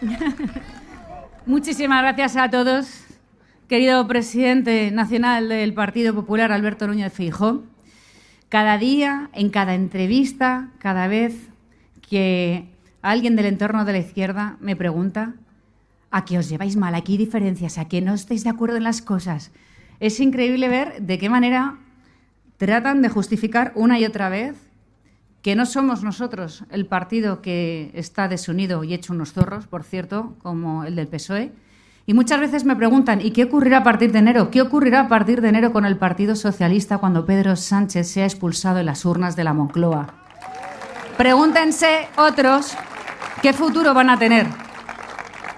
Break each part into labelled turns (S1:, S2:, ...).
S1: Muchísimas gracias a todos, querido presidente nacional del Partido Popular, Alberto Núñez Feijóo, Cada día, en cada entrevista, cada vez que alguien del entorno de la izquierda me pregunta a qué os lleváis mal, aquí diferencias, a qué no estáis de acuerdo en las cosas. Es increíble ver de qué manera tratan de justificar una y otra vez que no somos nosotros el partido que está desunido y hecho unos zorros, por cierto, como el del PSOE. Y muchas veces me preguntan, ¿y qué ocurrirá a partir de enero? ¿Qué ocurrirá a partir de enero con el Partido Socialista cuando Pedro Sánchez sea expulsado de las urnas de la Moncloa? Pregúntense otros qué futuro van a tener.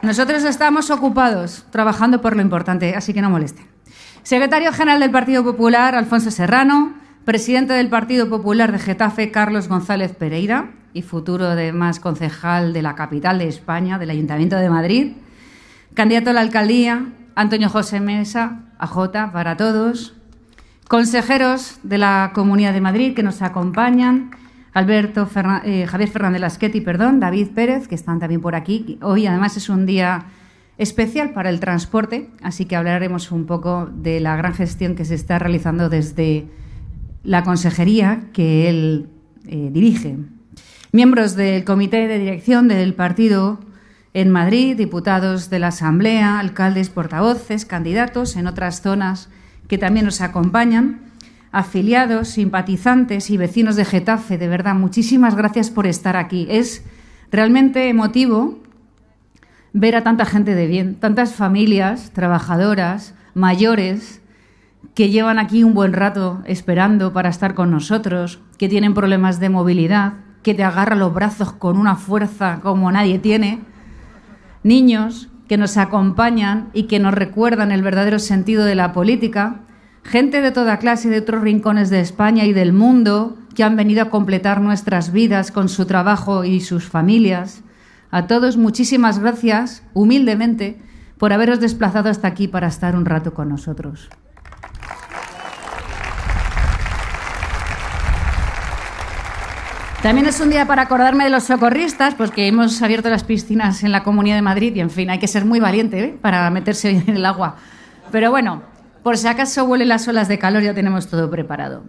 S1: Nosotros estamos ocupados trabajando por lo importante, así que no molesten. Secretario General del Partido Popular, Alfonso Serrano, presidente del Partido Popular de Getafe, Carlos González Pereira, y futuro además concejal de la capital de España, del Ayuntamiento de Madrid, candidato a la alcaldía, Antonio José Mesa, AJ para todos, consejeros de la Comunidad de Madrid que nos acompañan, Alberto eh, Javier Fernández Lasqueti, perdón, David Pérez, que están también por aquí. Hoy además es un día especial para el transporte, así que hablaremos un poco de la gran gestión que se está realizando desde la consejería que él eh, dirige. Miembros del comité de dirección del partido en Madrid, diputados de la Asamblea, alcaldes, portavoces, candidatos en otras zonas que también nos acompañan, afiliados, simpatizantes y vecinos de Getafe, de verdad, muchísimas gracias por estar aquí. Es realmente emotivo ver a tanta gente de bien, tantas familias trabajadoras, mayores, que llevan aquí un buen rato esperando para estar con nosotros, que tienen problemas de movilidad, que te agarra los brazos con una fuerza como nadie tiene, niños que nos acompañan y que nos recuerdan el verdadero sentido de la política, gente de toda clase de otros rincones de España y del mundo que han venido a completar nuestras vidas con su trabajo y sus familias. A todos muchísimas gracias, humildemente, por haberos desplazado hasta aquí para estar un rato con nosotros. También es un día para acordarme de los socorristas, porque pues hemos abierto las piscinas en la Comunidad de Madrid y, en fin, hay que ser muy valiente ¿eh? para meterse en el agua. Pero bueno, por si acaso huelen las olas de calor, ya tenemos todo preparado.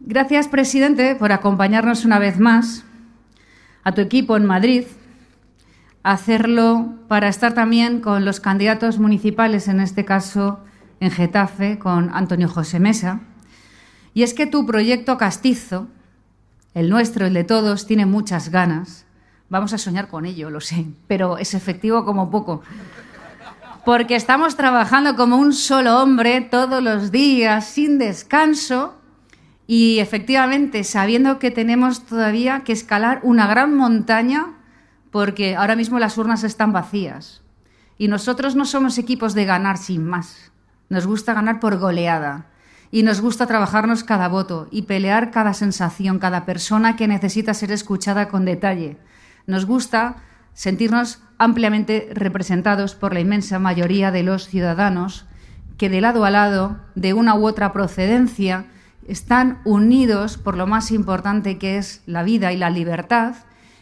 S1: Gracias, presidente, por acompañarnos una vez más, a tu equipo en Madrid, hacerlo para estar también con los candidatos municipales, en este caso en Getafe, con Antonio José Mesa. Y es que tu proyecto castizo, el nuestro, el de todos, tiene muchas ganas. Vamos a soñar con ello, lo sé, pero es efectivo como poco. Porque estamos trabajando como un solo hombre todos los días, sin descanso, y efectivamente sabiendo que tenemos todavía que escalar una gran montaña, porque ahora mismo las urnas están vacías. Y nosotros no somos equipos de ganar sin más. Nos gusta ganar por goleada y nos gusta trabajarnos cada voto y pelear cada sensación, cada persona que necesita ser escuchada con detalle. Nos gusta sentirnos ampliamente representados por la inmensa mayoría de los ciudadanos que de lado a lado, de una u otra procedencia, están unidos por lo más importante que es la vida y la libertad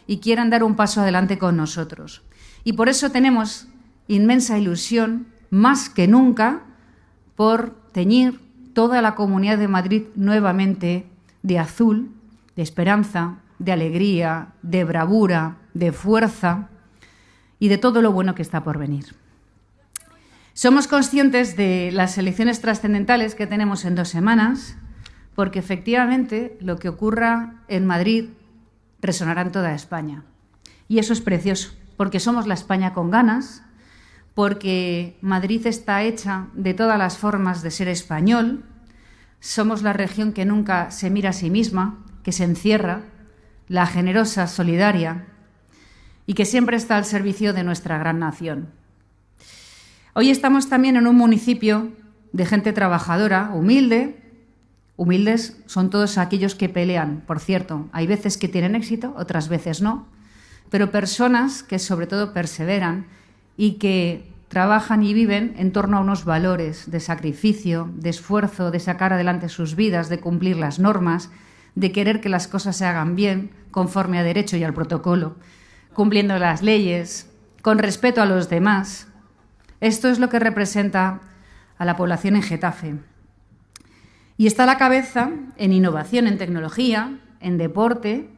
S1: y quieren dar un paso adelante con nosotros. Y por eso tenemos inmensa ilusión, más que nunca, por teñir toda la comunidad de Madrid nuevamente de azul, de esperanza, de alegría, de bravura, de fuerza y de todo lo bueno que está por venir. Somos conscientes de las elecciones trascendentales que tenemos en dos semanas, porque efectivamente lo que ocurra en Madrid resonará en toda España. Y eso es precioso, porque somos la España con ganas, porque Madrid está hecha de todas las formas de ser español, somos la región que nunca se mira a sí misma, que se encierra, la generosa, solidaria, y que siempre está al servicio de nuestra gran nación. Hoy estamos también en un municipio de gente trabajadora, humilde. Humildes son todos aquellos que pelean, por cierto. Hay veces que tienen éxito, otras veces no. Pero personas que sobre todo perseveran y que trabajan y viven en torno a unos valores de sacrificio, de esfuerzo, de sacar adelante sus vidas, de cumplir las normas, de querer que las cosas se hagan bien, conforme a derecho y al protocolo, cumpliendo las leyes, con respeto a los demás. Esto es lo que representa a la población en Getafe. Y está a la cabeza en innovación, en tecnología, en deporte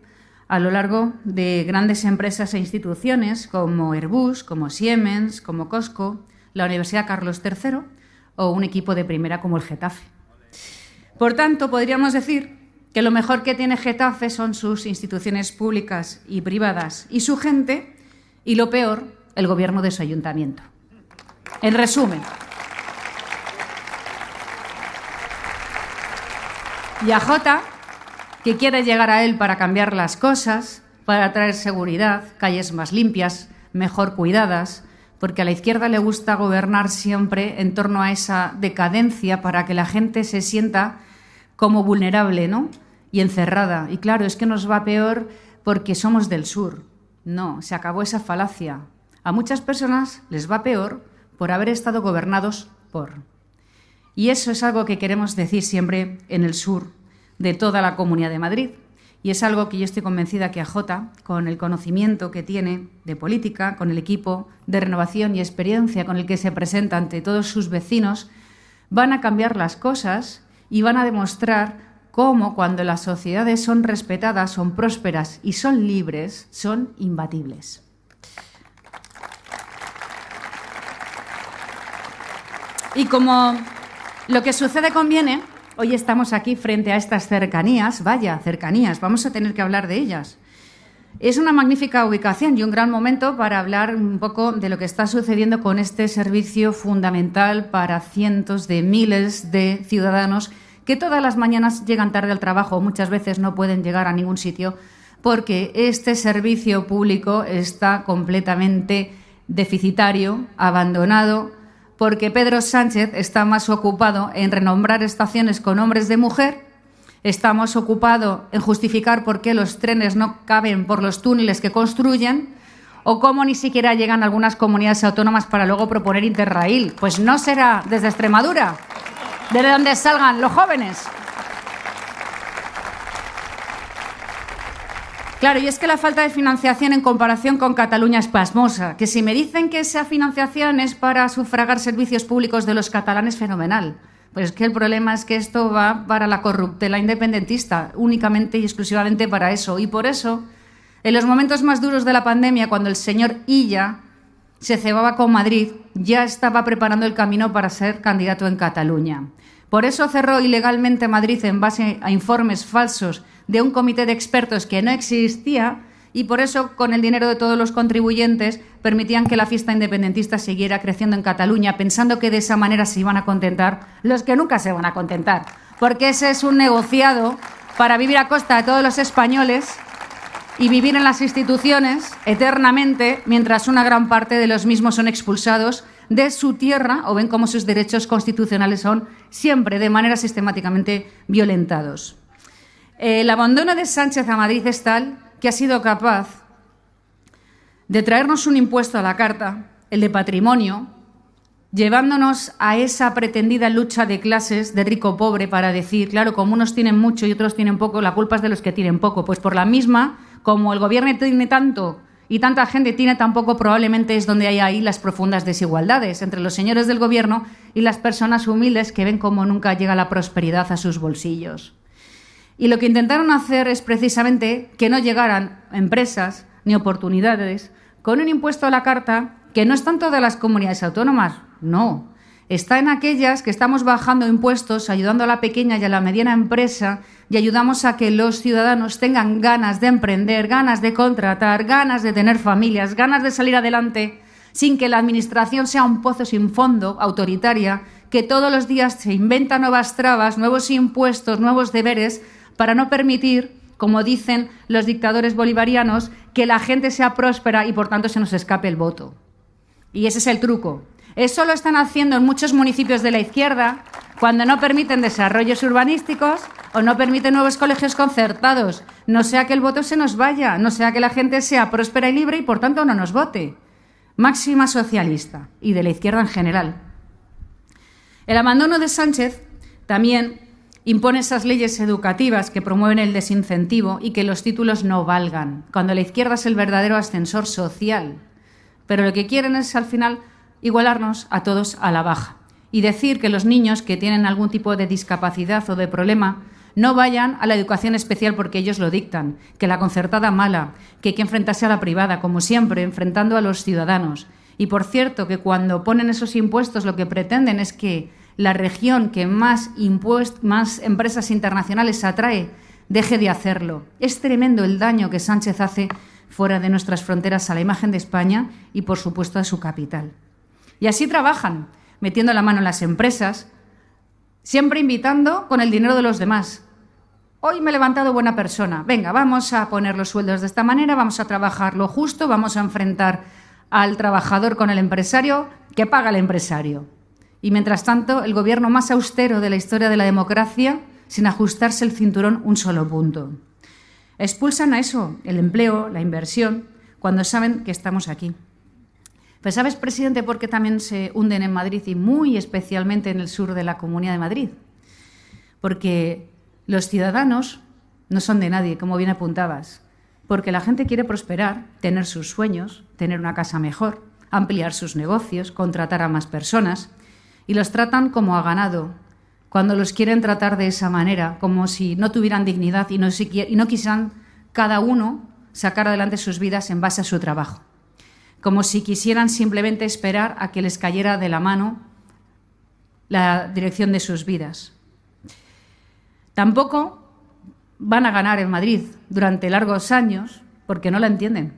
S1: a lo largo de grandes empresas e instituciones como Airbus, como Siemens, como Costco, la Universidad Carlos III o un equipo de primera como el Getafe. Por tanto, podríamos decir que lo mejor que tiene Getafe son sus instituciones públicas y privadas y su gente, y lo peor, el gobierno de su ayuntamiento. En resumen, y que quiere llegar a él para cambiar las cosas, para traer seguridad, calles más limpias, mejor cuidadas, porque a la izquierda le gusta gobernar siempre en torno a esa decadencia para que la gente se sienta como vulnerable, ¿no? Y encerrada. Y claro, es que nos va peor porque somos del sur. No, se acabó esa falacia. A muchas personas les va peor por haber estado gobernados por. Y eso es algo que queremos decir siempre en el sur, de toda la Comunidad de Madrid. Y es algo que yo estoy convencida que a Jota, con el conocimiento que tiene de política, con el equipo de renovación y experiencia con el que se presenta ante todos sus vecinos, van a cambiar las cosas y van a demostrar cómo cuando las sociedades son respetadas, son prósperas y son libres, son imbatibles. Y como lo que sucede conviene, Hoy estamos aquí frente a estas cercanías, vaya, cercanías, vamos a tener que hablar de ellas. Es una magnífica ubicación y un gran momento para hablar un poco de lo que está sucediendo con este servicio fundamental para cientos de miles de ciudadanos que todas las mañanas llegan tarde al trabajo, muchas veces no pueden llegar a ningún sitio porque este servicio público está completamente deficitario, abandonado, porque Pedro Sánchez está más ocupado en renombrar estaciones con hombres de mujer, estamos ocupados ocupado en justificar por qué los trenes no caben por los túneles que construyen o cómo ni siquiera llegan algunas comunidades autónomas para luego proponer Interrail. Pues no será desde Extremadura, de donde salgan los jóvenes. Claro, y es que la falta de financiación en comparación con Cataluña es pasmosa. Que si me dicen que esa financiación es para sufragar servicios públicos de los catalanes, fenomenal. Pues es que el problema es que esto va para la la independentista, únicamente y exclusivamente para eso. Y por eso, en los momentos más duros de la pandemia, cuando el señor Illa se cebaba con Madrid, ya estaba preparando el camino para ser candidato en Cataluña. Por eso cerró ilegalmente Madrid en base a informes falsos de un comité de expertos que no existía y por eso, con el dinero de todos los contribuyentes, permitían que la fiesta independentista siguiera creciendo en Cataluña, pensando que de esa manera se iban a contentar los que nunca se van a contentar, porque ese es un negociado para vivir a costa de todos los españoles y vivir en las instituciones eternamente mientras una gran parte de los mismos son expulsados de su tierra o ven cómo sus derechos constitucionales son siempre de manera sistemáticamente violentados el abandono de Sánchez a Madrid es tal que ha sido capaz de traernos un impuesto a la carta, el de patrimonio, llevándonos a esa pretendida lucha de clases de rico-pobre para decir, claro, como unos tienen mucho y otros tienen poco, la culpa es de los que tienen poco. Pues por la misma, como el gobierno tiene tanto y tanta gente tiene tan poco, probablemente es donde hay ahí las profundas desigualdades entre los señores del gobierno y las personas humildes que ven como nunca llega la prosperidad a sus bolsillos. Y lo que intentaron hacer es precisamente que no llegaran empresas ni oportunidades con un impuesto a la carta que no está en todas las comunidades autónomas, no. Está en aquellas que estamos bajando impuestos, ayudando a la pequeña y a la mediana empresa y ayudamos a que los ciudadanos tengan ganas de emprender, ganas de contratar, ganas de tener familias, ganas de salir adelante, sin que la administración sea un pozo sin fondo, autoritaria, que todos los días se inventan nuevas trabas, nuevos impuestos, nuevos deberes para no permitir, como dicen los dictadores bolivarianos, que la gente sea próspera y por tanto se nos escape el voto. Y ese es el truco. Eso lo están haciendo en muchos municipios de la izquierda cuando no permiten desarrollos urbanísticos o no permiten nuevos colegios concertados. No sea que el voto se nos vaya, no sea que la gente sea próspera y libre y por tanto no nos vote. Máxima socialista y de la izquierda en general. El abandono de Sánchez también impone esas leyes educativas que promueven el desincentivo y que los títulos no valgan, cuando la izquierda es el verdadero ascensor social. Pero lo que quieren es al final igualarnos a todos a la baja y decir que los niños que tienen algún tipo de discapacidad o de problema no vayan a la educación especial porque ellos lo dictan, que la concertada mala, que hay que enfrentarse a la privada, como siempre, enfrentando a los ciudadanos. Y por cierto, que cuando ponen esos impuestos lo que pretenden es que la región que más, más empresas internacionales atrae deje de hacerlo. Es tremendo el daño que Sánchez hace fuera de nuestras fronteras a la imagen de España y, por supuesto, a su capital. Y así trabajan, metiendo la mano en las empresas, siempre invitando con el dinero de los demás. Hoy me he levantado buena persona. Venga, vamos a poner los sueldos de esta manera, vamos a trabajar lo justo, vamos a enfrentar al trabajador con el empresario, que paga el empresario. Y mientras tanto, el gobierno más austero de la historia de la democracia, sin ajustarse el cinturón un solo punto. Expulsan a eso, el empleo, la inversión, cuando saben que estamos aquí. Pues sabes, presidente, por qué también se hunden en Madrid y muy especialmente en el sur de la Comunidad de Madrid. Porque los ciudadanos no son de nadie, como bien apuntabas. Porque la gente quiere prosperar, tener sus sueños, tener una casa mejor, ampliar sus negocios, contratar a más personas y los tratan como a ganado, cuando los quieren tratar de esa manera, como si no tuvieran dignidad y no, y no quisieran cada uno sacar adelante sus vidas en base a su trabajo, como si quisieran simplemente esperar a que les cayera de la mano la dirección de sus vidas. Tampoco van a ganar en Madrid durante largos años porque no la entienden.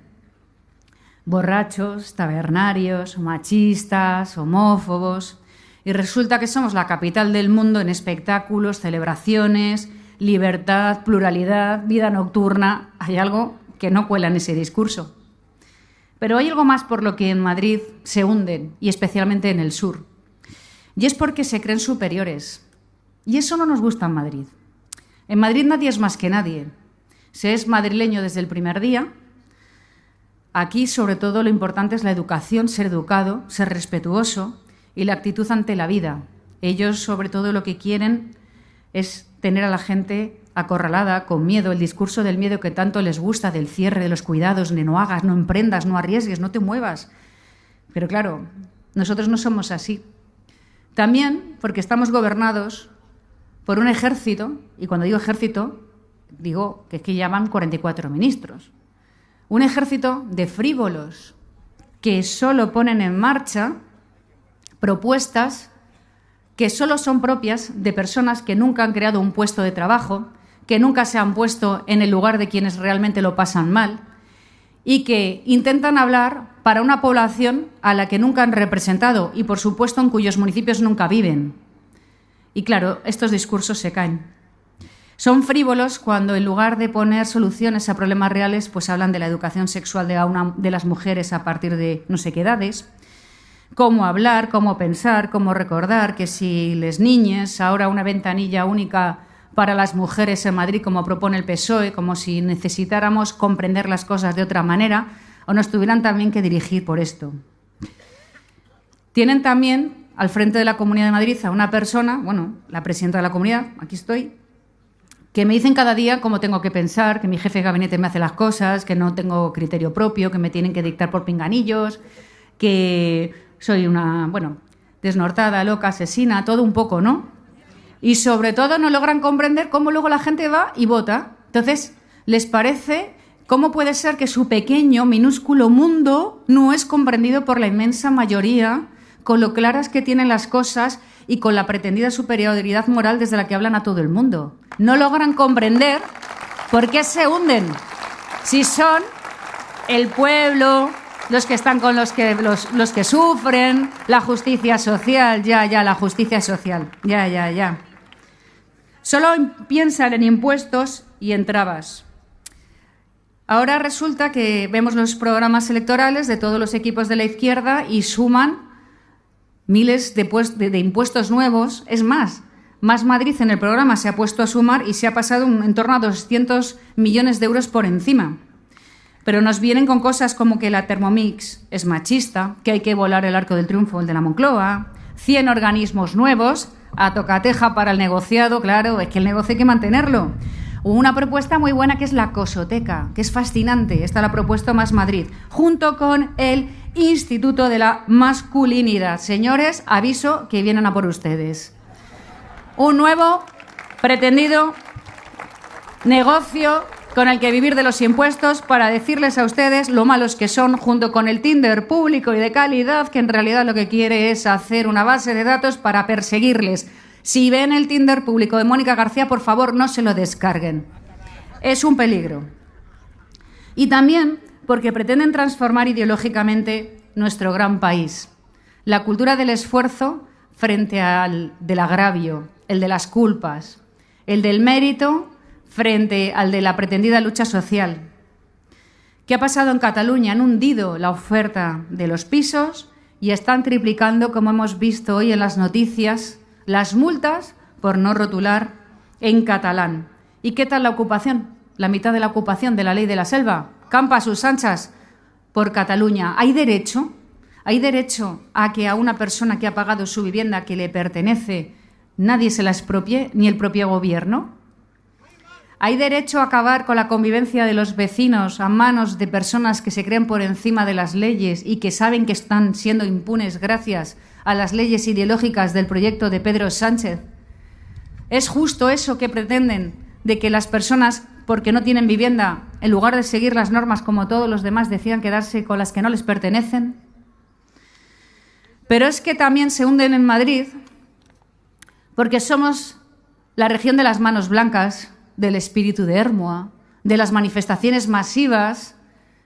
S1: Borrachos, tabernarios, machistas, homófobos, y resulta que somos la capital del mundo en espectáculos, celebraciones, libertad, pluralidad, vida nocturna. Hay algo que no cuela en ese discurso. Pero hay algo más por lo que en Madrid se hunden, y especialmente en el sur. Y es porque se creen superiores. Y eso no nos gusta en Madrid. En Madrid nadie es más que nadie. Se es madrileño desde el primer día. Aquí, sobre todo, lo importante es la educación, ser educado, ser respetuoso, y la actitud ante la vida. Ellos sobre todo lo que quieren es tener a la gente acorralada, con miedo, el discurso del miedo que tanto les gusta, del cierre, de los cuidados, no hagas, no emprendas, no arriesgues, no te muevas. Pero claro, nosotros no somos así. También porque estamos gobernados por un ejército, y cuando digo ejército, digo que es que llaman 44 ministros. Un ejército de frívolos que solo ponen en marcha propuestas que solo son propias de personas que nunca han creado un puesto de trabajo, que nunca se han puesto en el lugar de quienes realmente lo pasan mal y que intentan hablar para una población a la que nunca han representado y, por supuesto, en cuyos municipios nunca viven. Y claro, estos discursos se caen. Son frívolos cuando, en lugar de poner soluciones a problemas reales, pues hablan de la educación sexual de, las mujeres a partir de no sé qué edades, cómo hablar, cómo pensar, cómo recordar, que si les niñes, ahora una ventanilla única para las mujeres en Madrid, como propone el PSOE, como si necesitáramos comprender las cosas de otra manera o nos tuvieran también que dirigir por esto. Tienen también al frente de la Comunidad de Madrid a una persona, bueno, la presidenta de la comunidad, aquí estoy, que me dicen cada día cómo tengo que pensar, que mi jefe de gabinete me hace las cosas, que no tengo criterio propio, que me tienen que dictar por pinganillos, que soy una, bueno, desnortada, loca, asesina, todo un poco, ¿no? Y sobre todo no logran comprender cómo luego la gente va y vota. Entonces, les parece cómo puede ser que su pequeño, minúsculo mundo no es comprendido por la inmensa mayoría, con lo claras que tienen las cosas y con la pretendida superioridad moral desde la que hablan a todo el mundo. No logran comprender por qué se hunden si son el pueblo los que están con los que, los, los que sufren, la justicia social, ya, ya, la justicia social, ya, ya, ya. Solo piensan en impuestos y en trabas. Ahora resulta que vemos los programas electorales de todos los equipos de la izquierda y suman miles de, impuestos nuevos. Es más, Más Madrid en el programa se ha puesto a sumar y se ha pasado en torno a 200 millones de euros por encima. Pero nos vienen con cosas como que la Thermomix es machista, que hay que volar el arco del triunfo, el de la Moncloa, 100 organismos nuevos, a tocateja para el negociado, claro, es que el negocio hay que mantenerlo. Una propuesta muy buena que es la Cosoteca, que es fascinante. Esta la ha propuesto Más Madrid, junto con el Instituto de la Masculinidad. Señores, aviso que vienen a por ustedes. Un nuevo pretendido negocio con el que vivir de los impuestos para decirles a ustedes lo malos que son junto con el Tinder público y de calidad que en realidad lo que quiere es hacer una base de datos para perseguirles. Si ven el Tinder público de Mónica García, por favor no se lo descarguen. Es un peligro. Y también porque pretenden transformar ideológicamente nuestro gran país. La cultura del esfuerzo frente al del agravio, el de las culpas, el del mérito frente al de la pretendida lucha social. ¿Qué ha pasado en Cataluña? Han hundido la oferta de los pisos y están triplicando, como hemos visto hoy en las noticias, las multas por no rotular en catalán. ¿Y qué tal la ocupación? La mitad de la ocupación de la ley de la selva. Campa a sus anchas por Cataluña. ¿Hay derecho? ¿Hay derecho a que a una persona que ha pagado su vivienda que le pertenece nadie se la expropie, ni el propio gobierno? ¿Hay derecho a acabar con la convivencia de los vecinos a manos de personas que se creen por encima de las leyes y que saben que están siendo impunes gracias a las leyes ideológicas del proyecto de Pedro Sánchez? ¿Es justo eso que pretenden de que las personas, porque no tienen vivienda, en lugar de seguir las normas como todos los demás, decían quedarse con las que no les pertenecen? Pero es que también se hunden en Madrid porque somos la región de las manos blancas del espíritu de Hermoa, de las manifestaciones masivas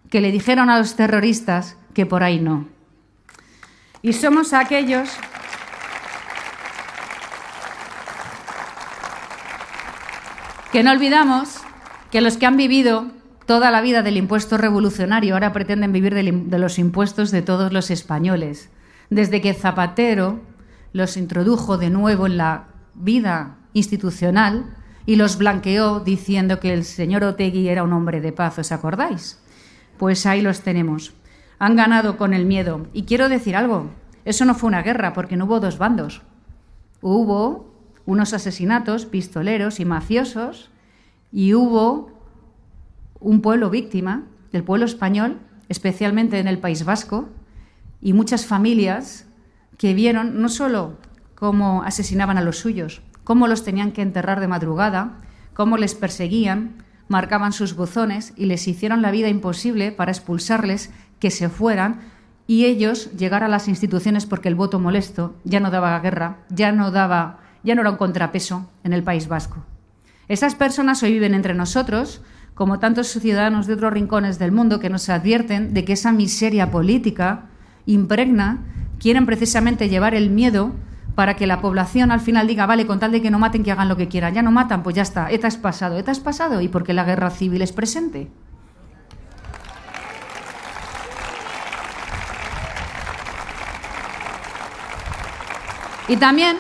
S1: que le dijeron a los terroristas que por ahí no. Y somos aquellos que no olvidamos que los que han vivido toda la vida del impuesto revolucionario ahora pretenden vivir de los impuestos de todos los españoles. Desde que Zapatero los introdujo de nuevo en la vida institucional, y los blanqueó diciendo que el señor Otegui era un hombre de paz, ¿os acordáis? Pues ahí los tenemos. Han ganado con el miedo. Y quiero decir algo, eso no fue una guerra porque no hubo dos bandos. Hubo unos asesinatos, pistoleros y mafiosos, y hubo un pueblo víctima, el pueblo español, especialmente en el País Vasco, y muchas familias que vieron no solo cómo asesinaban a los suyos, cómo los tenían que enterrar de madrugada, cómo les perseguían, marcaban sus buzones y les hicieron la vida imposible para expulsarles, que se fueran y ellos llegar a las instituciones porque el voto molesto ya no daba guerra, ya no daba, ya no era un contrapeso en el País Vasco. Esas personas hoy viven entre nosotros, como tantos ciudadanos de otros rincones del mundo que nos advierten de que esa miseria política impregna, quieren precisamente llevar el miedo para que la población al final diga, vale, con tal de que no maten, que hagan lo que quieran, ya no matan, pues ya está, ETA es pasado, ETA es pasado, y porque la guerra civil es presente. Y también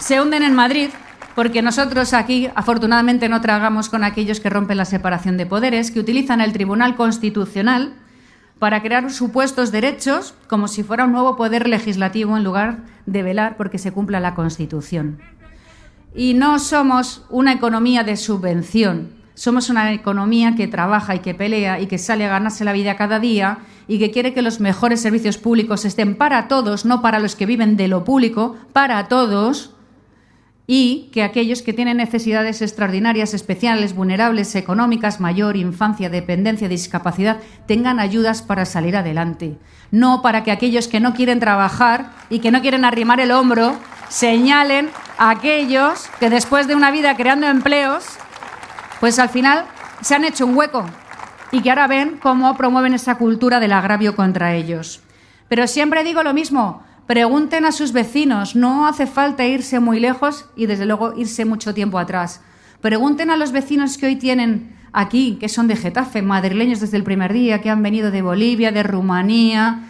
S1: se hunden en Madrid porque nosotros aquí afortunadamente no tragamos con aquellos que rompen la separación de poderes, que utilizan el Tribunal Constitucional para crear supuestos derechos como si fuera un nuevo poder legislativo en lugar de velar porque se cumpla la Constitución. Y no somos una economía de subvención, somos una economía que trabaja y que pelea y que sale a ganarse la vida cada día y que quiere que los mejores servicios públicos estén para todos, no para los que viven de lo público, para todos y que aquellos que tienen necesidades extraordinarias, especiales, vulnerables, económicas, mayor, infancia, dependencia, discapacidad, tengan ayudas para salir adelante. No para que aquellos que no quieren trabajar y que no quieren arrimar el hombro señalen a aquellos que después de una vida creando empleos, pues al final se han hecho un hueco y que ahora ven cómo promueven esa cultura del agravio contra ellos. Pero siempre digo lo mismo, Pregunten a sus vecinos, no hace falta irse muy lejos y desde luego irse mucho tiempo atrás. Pregunten a los vecinos que hoy tienen aquí, que son de Getafe, madrileños desde el primer día, que han venido de Bolivia, de Rumanía,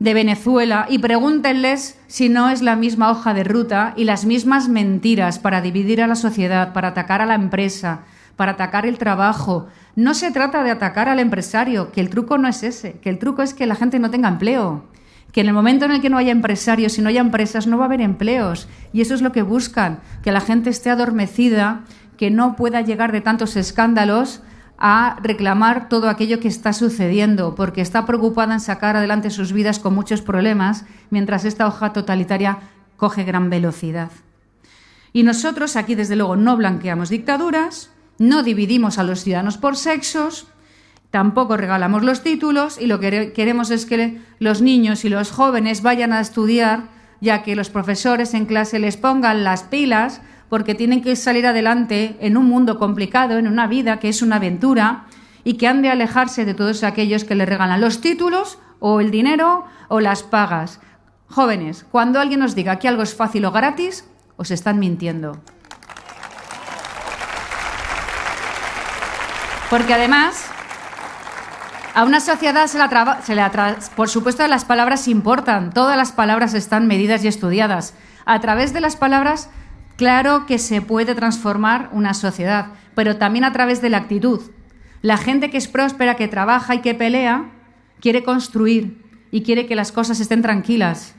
S1: de Venezuela, y pregúntenles si no es la misma hoja de ruta y las mismas mentiras para dividir a la sociedad, para atacar a la empresa, para atacar el trabajo. No se trata de atacar al empresario, que el truco no es ese, que el truco es que la gente no tenga empleo que en el momento en el que no haya empresarios y no haya empresas, no va a haber empleos. Y eso es lo que buscan, que la gente esté adormecida, que no pueda llegar de tantos escándalos a reclamar todo aquello que está sucediendo, porque está preocupada en sacar adelante sus vidas con muchos problemas, mientras esta hoja totalitaria coge gran velocidad. Y nosotros aquí, desde luego, no blanqueamos dictaduras, no dividimos a los ciudadanos por sexos, Tampoco regalamos los títulos y lo que queremos es que los niños y los jóvenes vayan a estudiar, ya que los profesores en clase les pongan las pilas porque tienen que salir adelante en un mundo complicado, en una vida que es una aventura y que han de alejarse de todos aquellos que les regalan los títulos o el dinero o las pagas. Jóvenes, cuando alguien nos diga que algo es fácil o gratis, os están mintiendo. Porque además, a una sociedad se la, por supuesto las palabras importan, todas las palabras están medidas y estudiadas. A través de las palabras, claro que se puede transformar una sociedad, pero también a través de la actitud. La gente que es próspera, que trabaja y que pelea, quiere construir y quiere que las cosas estén tranquilas.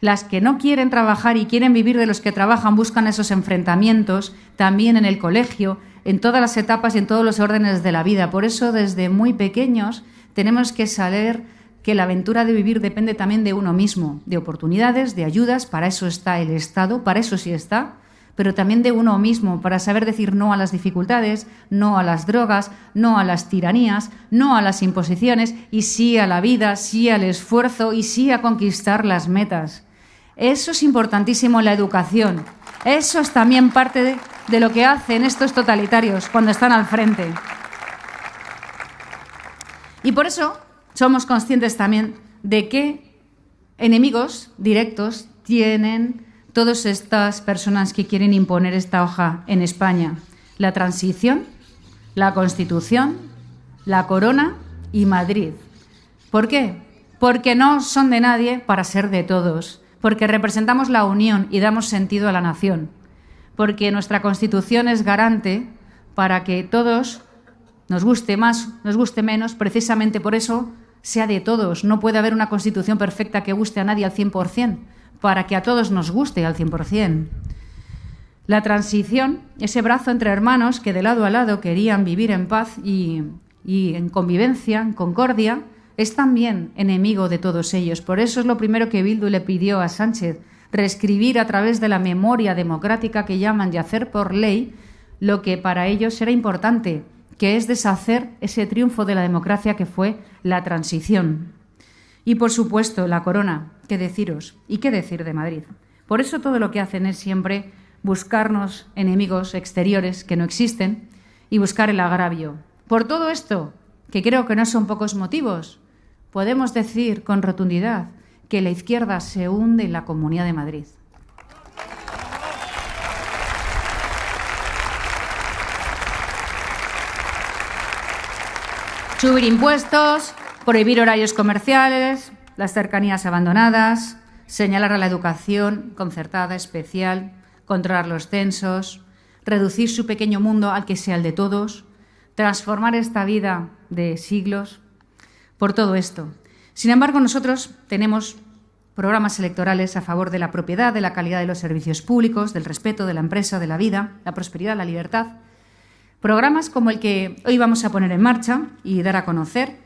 S1: Las que no quieren trabajar y quieren vivir de los que trabajan buscan esos enfrentamientos también en el colegio, en todas las etapas y en todos los órdenes de la vida. Por eso desde muy pequeños tenemos que saber que la aventura de vivir depende también de uno mismo, de oportunidades, de ayudas, para eso está el Estado, para eso sí está, pero también de uno mismo, para saber decir no a las dificultades, no a las drogas, no a las tiranías, no a las imposiciones, y sí a la vida, sí al esfuerzo y sí a conquistar las metas. Eso es importantísimo la educación. Eso es también parte de lo que hacen estos totalitarios cuando están al frente. Y por eso somos conscientes también de qué enemigos directos tienen todas estas personas que quieren imponer esta hoja en España. La transición, la constitución, la corona y Madrid. ¿Por qué? Porque no son de nadie para ser de todos, porque representamos la unión y damos sentido a la nación, porque nuestra constitución es garante para que todos nos guste más, nos guste menos, precisamente por eso sea de todos. No puede haber una constitución perfecta que guste a nadie al 100%, para que a todos nos guste al 100%. La transición, ese brazo entre hermanos que de lado a lado querían vivir en paz y, en convivencia, en concordia, es también enemigo de todos ellos. Por eso es lo primero que Bildu le pidió a Sánchez, reescribir a través de la memoria democrática que llaman y hacer por ley lo que para ellos era importante, que es deshacer ese triunfo de la democracia que fue la transición. Y por supuesto, la corona, qué deciros y qué decir de Madrid. Por eso todo lo que hacen es siempre buscarnos enemigos exteriores que no existen y buscar el agravio. Por todo esto, que creo que no son pocos motivos, podemos decir con rotundidad que la izquierda se hunde en la Comunidad de Madrid. subir impuestos, prohibir horarios comerciales, las cercanías abandonadas, señalar a la educación concertada, especial, controlar los censos, reducir su pequeño mundo al que sea el de todos, transformar esta vida de siglos, por todo esto. Sin embargo, nosotros tenemos programas electorales a favor de la propiedad, de la calidad de los servicios públicos, del respeto de la empresa, de la vida, la prosperidad, la libertad, Programas como el que hoy vamos a poner en marcha y dar a conocer,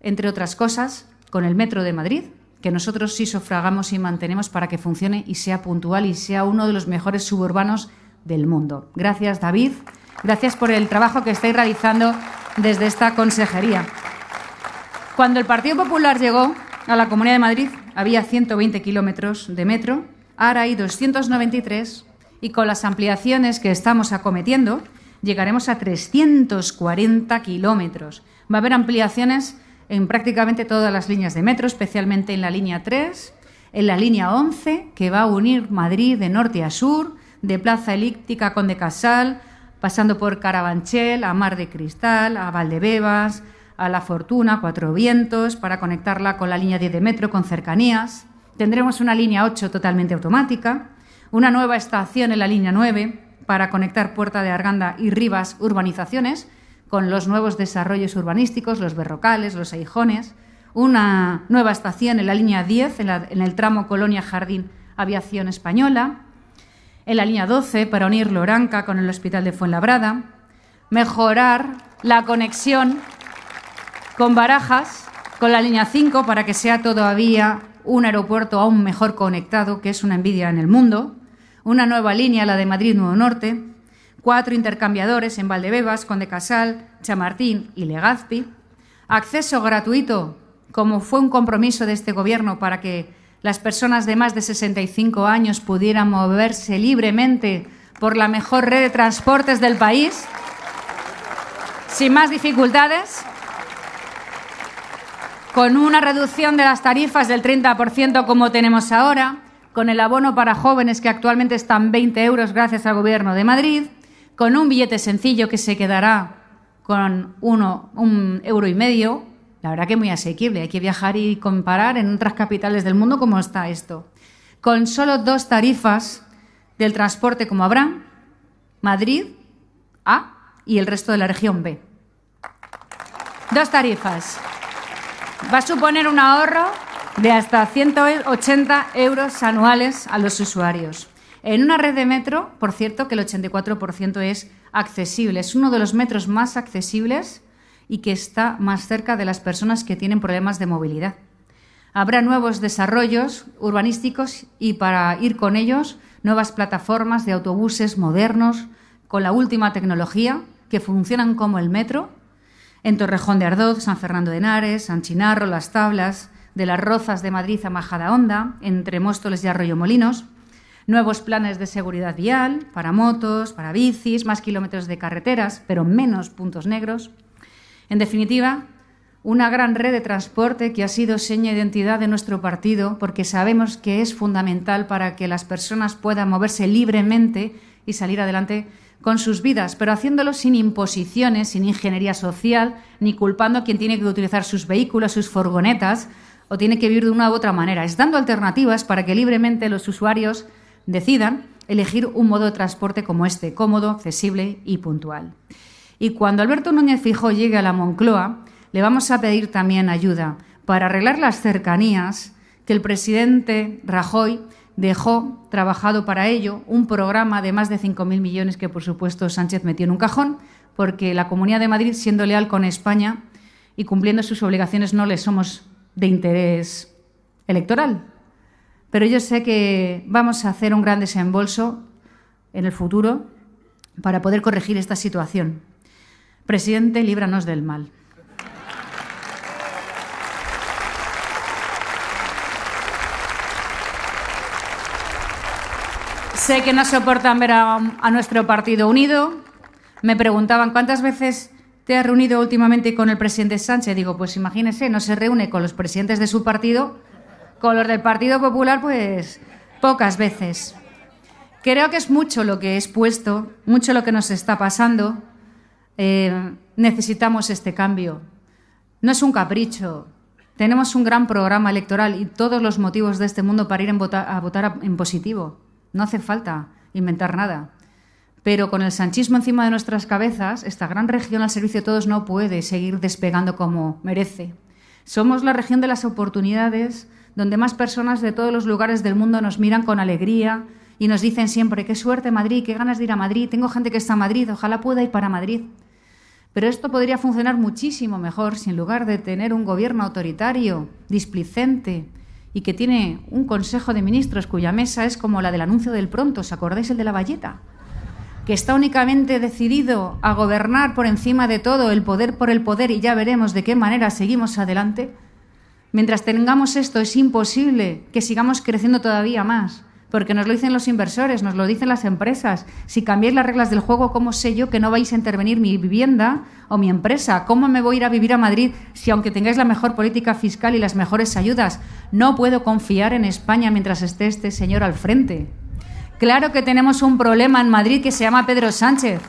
S1: entre otras cosas, con el Metro de Madrid, que nosotros sí sufragamos y mantenemos para que funcione y sea puntual y sea uno de los mejores suburbanos del mundo. Gracias, David. Gracias por el trabajo que estáis realizando desde esta consejería. Cuando el Partido Popular llegó a la Comunidad de Madrid, había 120 kilómetros de metro, ahora hay 293 y con las ampliaciones que estamos acometiendo, llegaremos a 340 kilómetros. Va a haber ampliaciones en prácticamente todas las líneas de metro, especialmente en la línea 3, en la línea 11, que va a unir Madrid de norte a sur, de Plaza Elíptica a Conde Casal, pasando por Carabanchel, a Mar de Cristal, a Valdebebas, a La Fortuna, Cuatro Vientos, para conectarla con la línea 10 de metro con cercanías. Tendremos una línea 8 totalmente automática, una nueva estación en la línea 9, para conectar Puerta de Arganda y Rivas urbanizaciones con los nuevos desarrollos urbanísticos, los berrocales, los aijones, una nueva estación en la línea 10, en, el tramo Colonia Jardín Aviación Española, en la línea 12 para unir Loranca con el Hospital de Fuenlabrada, mejorar la conexión con Barajas, con la línea 5 para que sea todavía un aeropuerto aún mejor conectado, que es una envidia en el mundo, una nueva línea, la de Madrid Nuevo Norte, cuatro intercambiadores en Valdebebas, Conde Casal, Chamartín y Legazpi, acceso gratuito, como fue un compromiso de este gobierno para que las personas de más de 65 años pudieran moverse libremente por la mejor red de transportes del país, sin más dificultades, con una reducción de las tarifas del 30% como tenemos ahora, con el abono para jóvenes que actualmente están 20 euros gracias al Gobierno de Madrid, con un billete sencillo que se quedará con un euro y medio. La verdad que muy asequible. Hay que viajar y comparar en otras capitales del mundo cómo está esto. Con solo dos tarifas del transporte como habrán, Madrid A y el resto de la región B. Dos tarifas. Va a suponer un ahorro de hasta 180 euros anuales a los usuarios. En una red de metro, por cierto, que el 84% es accesible. Es uno de los metros más accesibles y que está más cerca de las personas que tienen problemas de movilidad. Habrá nuevos desarrollos urbanísticos y para ir con ellos nuevas plataformas de autobuses modernos con la última tecnología que funcionan como el metro en Torrejón de Ardoz, San Fernando de Henares, San Chinarro, Las Tablas, de las Rozas de Madrid a Majada Majadahonda, entre Móstoles y arroyo Molinos nuevos planes de seguridad vial para motos, para bicis, más kilómetros de carreteras, pero menos puntos negros. En definitiva, una gran red de transporte que ha sido seña de identidad de nuestro partido porque sabemos que es fundamental para que las personas puedan moverse libremente y salir adelante con sus vidas, pero haciéndolo sin imposiciones, sin ingeniería social, ni culpando a quien tiene que utilizar sus vehículos, sus furgonetas, o tiene que vivir de una u otra manera. Es dando alternativas para que libremente los usuarios decidan elegir un modo de transporte como este, cómodo, accesible y puntual. Y cuando Alberto Núñez Fijó llegue a la Moncloa, le vamos a pedir también ayuda para arreglar las cercanías que el presidente Rajoy dejó trabajado para ello un programa de más de 5.000 millones que, por supuesto, Sánchez metió en un cajón, porque la Comunidad de Madrid, siendo leal con España y cumpliendo sus obligaciones, no le somos de interés electoral. Pero yo sé que vamos a hacer un gran desembolso en el futuro para poder corregir esta situación. Presidente, líbranos del mal. Sé que no soportan ver a, a nuestro partido unido. Me preguntaban cuántas veces te reunido últimamente con el presidente Sánchez. Digo, pues imagínese, no se reúne con los presidentes de su partido, con los del Partido Popular, pues pocas veces. Creo que es mucho lo que he expuesto, mucho lo que nos está pasando. Eh, necesitamos este cambio. No es un capricho. Tenemos un gran programa electoral y todos los motivos de este mundo para ir a votar en positivo. No hace falta inventar nada. Pero con el sanchismo encima de nuestras cabezas, esta gran región al servicio de todos no puede seguir despegando como merece. Somos la región de las oportunidades, donde más personas de todos los lugares del mundo nos miran con alegría y nos dicen siempre, qué suerte Madrid, qué ganas de ir a Madrid, tengo gente que está en Madrid, ojalá pueda ir para Madrid. Pero esto podría funcionar muchísimo mejor si en lugar de tener un gobierno autoritario, displicente y que tiene un consejo de ministros cuya mesa es como la del anuncio del pronto, ¿os acordáis el de la valleta? que está únicamente decidido a gobernar por encima de todo el poder por el poder y ya veremos de qué manera seguimos adelante, mientras tengamos esto es imposible que sigamos creciendo todavía más, porque nos lo dicen los inversores, nos lo dicen las empresas. Si cambiáis las reglas del juego, ¿cómo sé yo que no vais a intervenir mi vivienda o mi empresa? ¿Cómo me voy a ir a vivir a Madrid si aunque tengáis la mejor política fiscal y las mejores ayudas, no puedo confiar en España mientras esté este señor al frente? Claro que tenemos un problema en Madrid que se llama Pedro Sánchez.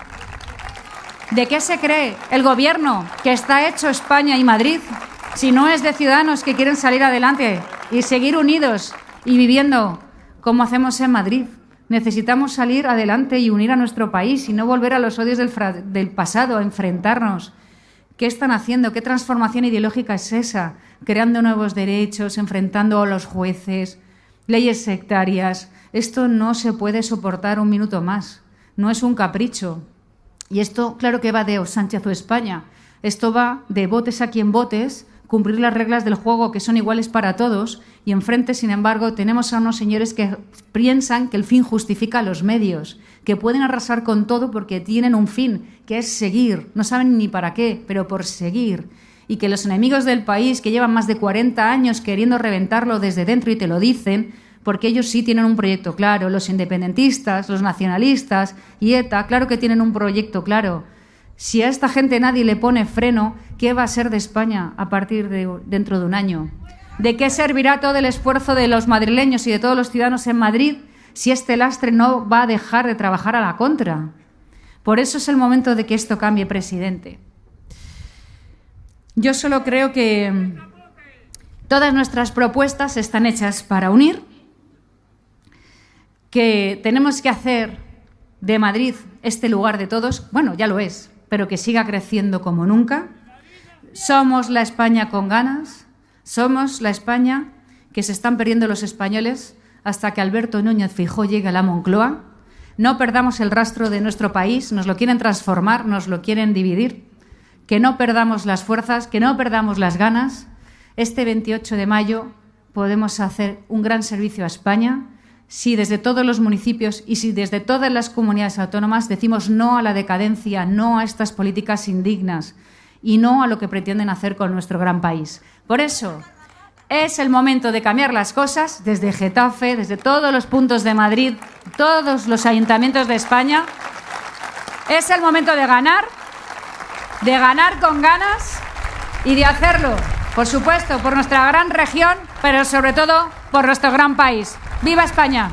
S1: ¿De qué se cree el gobierno que está hecho España y Madrid si no es de ciudadanos que quieren salir adelante y seguir unidos y viviendo como hacemos en Madrid? Necesitamos salir adelante y unir a nuestro país y no volver a los odios del, pasado, a enfrentarnos. ¿Qué están haciendo? ¿Qué transformación ideológica es esa? Creando nuevos derechos, enfrentando a los jueces, leyes sectarias, esto no se puede soportar un minuto más. No es un capricho. Y esto, claro que va de o Sánchez o España. Esto va de botes a quien botes, cumplir las reglas del juego que son iguales para todos. Y enfrente, sin embargo, tenemos a unos señores que piensan que el fin justifica los medios, que pueden arrasar con todo porque tienen un fin, que es seguir. No saben ni para qué, pero por seguir y que los enemigos del país, que llevan más de 40 años queriendo reventarlo desde dentro y te lo dicen, porque ellos sí tienen un proyecto claro, los independentistas, los nacionalistas y ETA, claro que tienen un proyecto claro. Si a esta gente nadie le pone freno, ¿qué va a ser de España a partir de dentro de un año? ¿De qué servirá todo el esfuerzo de los madrileños y de todos los ciudadanos en Madrid si este lastre no va a dejar de trabajar a la contra? Por eso es el momento de que esto cambie, presidente. Yo solo creo que mm, todas nuestras propuestas están hechas para unir que tenemos que hacer de Madrid este lugar de todos, bueno, ya lo es, pero que siga creciendo como nunca. Somos la España con ganas, somos la España que se están perdiendo los españoles hasta que Alberto Núñez Fijó llegue a la Moncloa. No perdamos el rastro de nuestro país, nos lo quieren transformar, nos lo quieren dividir. Que no perdamos las fuerzas, que no perdamos las ganas. Este 28 de mayo podemos hacer un gran servicio a España si desde todos los municipios y si desde todas las comunidades autónomas decimos no a la decadencia, no a estas políticas indignas y no a lo que pretenden hacer con nuestro gran país. Por eso, es el momento de cambiar las cosas desde Getafe, desde todos los puntos de Madrid, todos los ayuntamientos de España. Es el momento de ganar, de ganar con ganas y de hacerlo, por supuesto, por nuestra gran región, pero sobre todo por nuestro gran país. ¡Viva España!